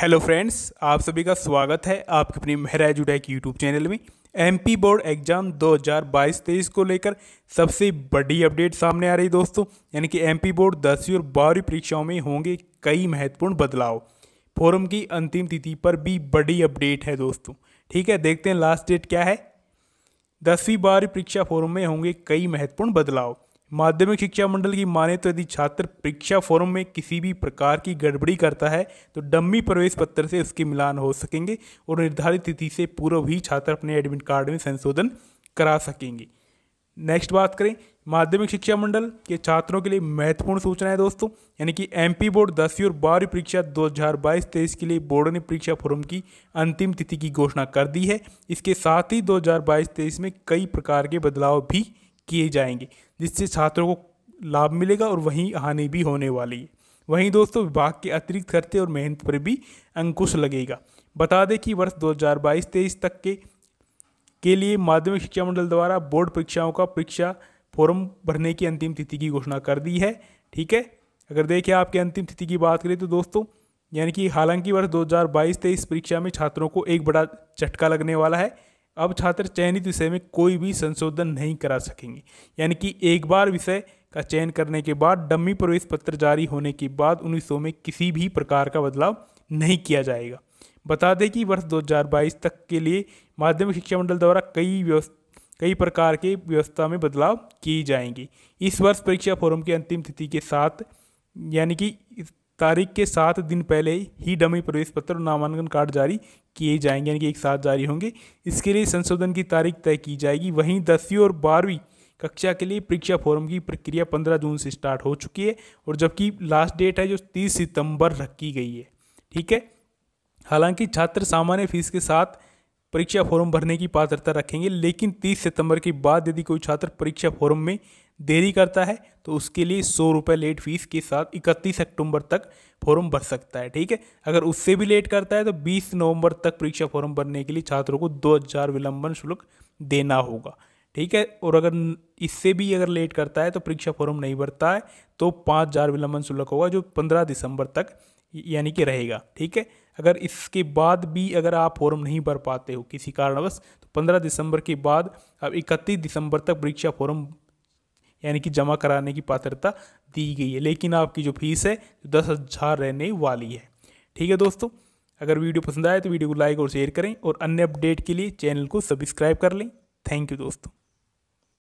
hello friends आप सभी का स्वागत है आपकी अपनी मेहरा एजुटेक यूट्यूब चैनल में एमपी बोर्ड एग्ज़ाम 2022-23 को लेकर सबसे बड़ी अपडेट सामने आ रही दोस्तों यानी कि एमपी बोर्ड दसवीं और बारहवीं परीक्षाओं में होंगे कई महत्वपूर्ण बदलाव फोरम की अंतिम तिथि पर भी बड़ी अपडेट है दोस्तों ठीक है देखते हैं लास्ट डेट क्या है दसवीं बारहवीं परीक्षा फोरम में होंगे कई महत्वपूर्ण बदलाव माध्यमिक शिक्षा मंडल की माने तो यदि छात्र परीक्षा फॉर्म में किसी भी प्रकार की गड़बड़ी करता है तो डम्मी प्रवेश पत्र से उसके मिलान हो सकेंगे और निर्धारित तिथि से पूर्व ही छात्र अपने एडमिट कार्ड में संशोधन करा सकेंगे नेक्स्ट बात करें माध्यमिक शिक्षा मंडल के छात्रों के लिए महत्वपूर्ण सूचना है दोस्तों यानी कि एम बोर्ड दसवीं और बारहवीं परीक्षा 2022 हज़ार के लिए बोर्ड ने परीक्षा फोरम की अंतिम तिथि की घोषणा कर दी है इसके साथ ही 2022 हज़ार में कई प्रकार के बदलाव भी किए जाएंगे जिससे छात्रों को लाभ मिलेगा और वहीं हानि भी होने वाली है वहीं दोस्तों विभाग के अतिरिक्त खर्चे और मेहनत पर भी अंकुश लगेगा बता दें कि वर्ष 2022-23 तक के के लिए माध्यमिक शिक्षा मंडल द्वारा बोर्ड परीक्षाओं का परीक्षा फॉर्म भरने की अंतिम तिथि की घोषणा कर दी है ठीक है अगर देखें आपके अंतिम तिथि की बात करें तो दोस्तों यानी कि हालांकि वर्ष 2022-23 परीक्षा में छात्रों को एक बड़ा झटका लगने वाला है अब छात्र चयनित विषय में कोई भी संशोधन नहीं करा सकेंगे यानी कि एक बार विषय का चयन करने के बाद डम्मी प्रवेश पत्र जारी होने के बाद उन विषयों में किसी भी प्रकार का बदलाव नहीं किया जाएगा बता दें कि वर्ष 2022 तक के लिए माध्यमिक शिक्षा मंडल द्वारा कई व्यवस्था कई प्रकार के व्यवस्था में बदलाव की जाएंगी इस वर्ष परीक्षा फोरम की अंतिम तिथि के साथ यानी कि तारीख के सात दिन पहले ही डमी प्रवेश पत्र और नामांकन कार्ड जारी किए जाएंगे यानी कि एक साथ जारी होंगे इसके लिए संशोधन की तारीख तय की जाएगी वहीं दसवीं और बारहवीं कक्षा के लिए परीक्षा फॉर्म की प्रक्रिया 15 जून से स्टार्ट हो चुकी है और जबकि लास्ट डेट है जो 30 सितंबर रखी गई है ठीक है हालांकि छात्र सामान्य फीस के साथ परीक्षा फॉर्म भरने की पात्रता रखेंगे लेकिन 30 सितंबर के बाद यदि कोई छात्र परीक्षा फॉर्म में देरी करता है तो उसके लिए सौ रुपये लेट फीस के साथ इकतीस अक्टूबर तक फॉर्म भर सकता है ठीक है अगर उससे भी लेट करता है तो 20 नवंबर तक परीक्षा फॉर्म भरने के लिए छात्रों को हजार विलंबन शुल्क देना होगा ठीक है और अगर इससे भी अगर लेट करता है तो परीक्षा फॉर्म नहीं भरता है तो पाँच हज़ार विलंबन शुल्क होगा जो पंद्रह दिसंबर तक यानी कि रहेगा ठीक है अगर इसके बाद भी अगर आप फॉर्म नहीं भर पाते हो किसी कारणवश तो पंद्रह दिसंबर के बाद अब इकतीस दिसंबर तक परीक्षा फॉर्म यानी कि जमा कराने की पात्रता दी गई है लेकिन आपकी जो फीस है दस हज़ार रहने वाली है ठीक है दोस्तों अगर वीडियो पसंद आए तो वीडियो को लाइक और शेयर करें और अन्य अपडेट के लिए चैनल को सब्सक्राइब कर लें थैंक यू दोस्तों